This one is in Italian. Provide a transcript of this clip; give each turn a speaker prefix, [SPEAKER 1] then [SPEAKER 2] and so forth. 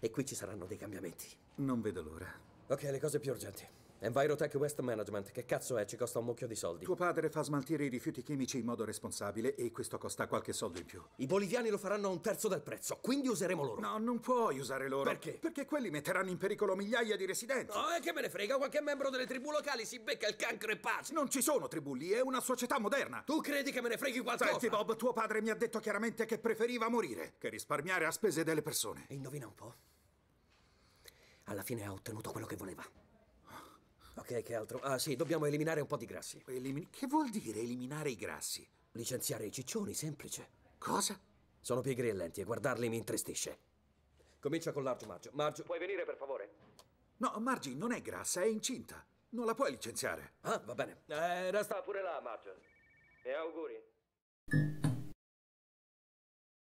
[SPEAKER 1] E qui ci saranno dei cambiamenti. Non vedo l'ora. Ok, le cose più urgenti. Envirotech West Management, che cazzo è? Ci costa un mucchio di soldi. Tuo padre fa smaltire i rifiuti chimici in modo responsabile e questo costa qualche soldo in più. I boliviani lo faranno a un terzo del prezzo, quindi useremo loro. No, non puoi usare loro. Perché? Perché quelli metteranno in pericolo migliaia di residenti. Oh, e che me ne frega? Qualche membro delle tribù locali si becca il cancro e pace. Non ci sono tribù lì, è una società moderna. Tu credi che me ne freghi qualcosa? Senti, Bob, tuo padre mi ha detto chiaramente che preferiva morire
[SPEAKER 2] che risparmiare a spese delle persone. E indovina un po'. Alla fine ha ottenuto quello che voleva ok,
[SPEAKER 1] che altro? Ah, sì, dobbiamo eliminare un po' di grassi. Elimin che vuol dire eliminare i grassi? Licenziare i ciccioni, semplice. Cosa? Sono pigri e lenti e guardarli mi intristisce. Comincia con Largio Margio. Margio... Puoi venire, per favore? No, Margie non è grassa, è incinta. Non la puoi licenziare. Ah, va bene. Eh, resta pure là, Margio. E auguri.